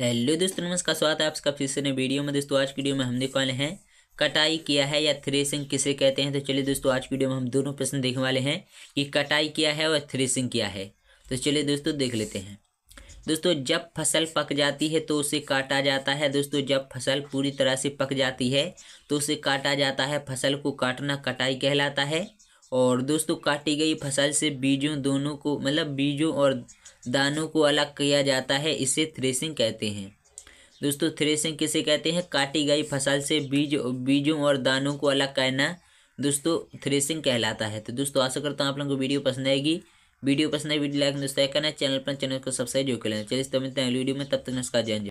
hello दोस्तों नमस्कार स्वागत है आपका फिर से नए वीडियो में दोस्तों आज की वीडियो में हम देखने वाले हैं कटाई किया है या थ्रेसिंग किसे कहते हैं तो चलिए दोस्तों आज की वीडियो में हम दोनों प्रश्न देखने वाले हैं कि कटाई किया है और थ्रेसिंग किया है तो चलिए दोस्तों देख लेते हैं दोस्तों जब फसल पक जाती है तो उसे काटा जाता है दोस्तों जब फसल पूरी तरह से पक जाती है तो उसे काटा जाता है फसल को काटना कटाई कहलाता है और दोस्तों काटी गई फसल से बीजों दोनों को मतलब बीजों और दानों को अलग किया जाता है इसे थ्रेसिंग कहते हैं दोस्तों थ्रेसिंग किसे कहते हैं काटी गई फसल से बीज बीजों और दानों को अलग करना दोस्तों थ्रेसिंग कहलाता है तो दोस्तों आशा करता हूँ आप लोगों को वीडियो पसंद आएगी वीडियो पसंद है वीडियो लाइक दोस्तों करना चैनल पर चैनल को सब्सक्राइब जो कर लेना चलिए तो मिलते हैं वीडियो में तब तक नमस्कार जय